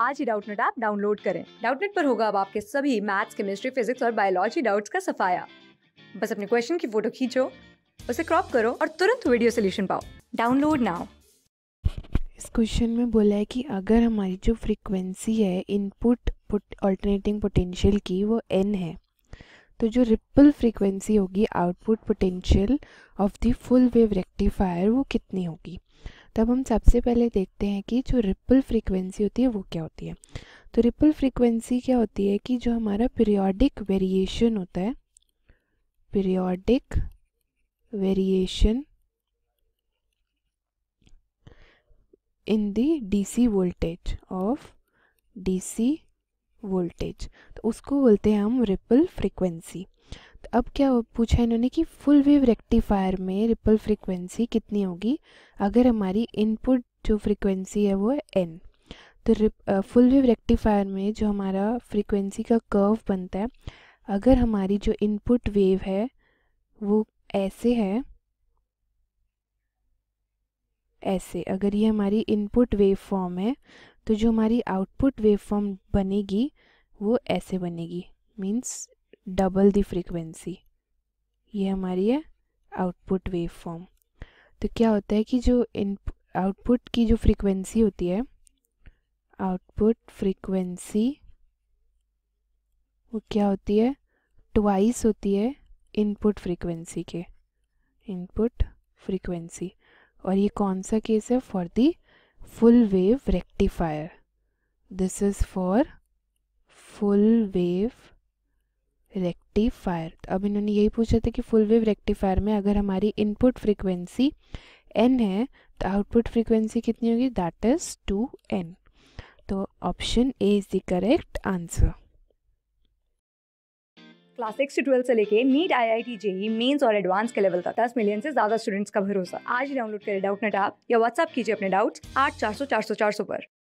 आज ही Doubtnut app download करें डाउटनेट पर होगा अब आपके सभी मैथ्स केमिस्ट्री फिजिक्स और बायोलॉजी डाउट्स का सफाया बस अपने क्वेश्चन की फोटो खींचो उसे क्रॉप करो और तुरंत वीडियो सोल्यूशन पाओ डाउनलोड नाउ इस क्वेश्चन में बोला है कि अगर हमारी जो फ्रीक्वेंसी है इनपुट ऑल्टरनेटिंग पोटेंशियल की वो एन है तो जो रिपल फ्रीक्वेंसी होगी output potential of the full wave rectifier वो कितनी होगी तब हम सबसे पहले देखते हैं कि जो रिपल फ्रीक्वेंसी होती है वो क्या होती है तो रिपल फ्रीक्वेंसी क्या होती है कि जो हमारा पीरियोडिक वेरिएशन होता है periodic variation in the DC voltage of DC voltage तो उसको बोलते हैं हम रिपल फ्रीक्वेंसी अब क्या पूछा इन्होंने कि फुल वेव रेक्टिफायर में रिपल फ्रीक्वेंसी कितनी होगी अगर हमारी इनपुट जो फ्रीक्वेंसी है वो है एन तो फुल वेव रेक्टिफायर में जो हमारा फ्रीक्वेंसी का कर्व बनता है अगर हमारी जो इनपुट वेव है वो ऐसे है ऐसे अगर ये हमारी इनपुट वेव फॉर्म है तो जो हमारी आउटपुट वेव फॉर्म बनेगी वो ऐसे बनेगी मीन्स डबल दी फ्रीक्वेंसी ये हमारी है आउटपुट वेव फॉर्म तो क्या होता है कि जो इन आउटपुट की जो फ्रीक्वेंसी होती है आउटपुट फ्रीक्वेंसी वो क्या होती है ट्वाइस होती है इनपुट फ्रीक्वेंसी के इनपुट फ्रीक्वेंसी और ये कौन सा केस है for the full wave rectifier this is for full wave rectifier अब इन्होंने यही पूछा था कि फुल वेव रेक्टिफायर में अगर हमारी इनपुट फ्रिक्वेंसी एन है तो आउटपुट फ्रिक्वेंसी कितनी होगी दैट इज टू एन तो option A is the correct answer class six से ट्वेल्थ से लेके NEET I I T JEE Mains और एडवांस के लेवल तक दस मिलियन से ज्यादा स्टूडेंट्स का भरोसा आज डाउनलोड करें डाउट नेट ऐप या व्हाट्सअप कीजिए अपने डाउट्स आठ चार सौ चार सौ चार सौ पर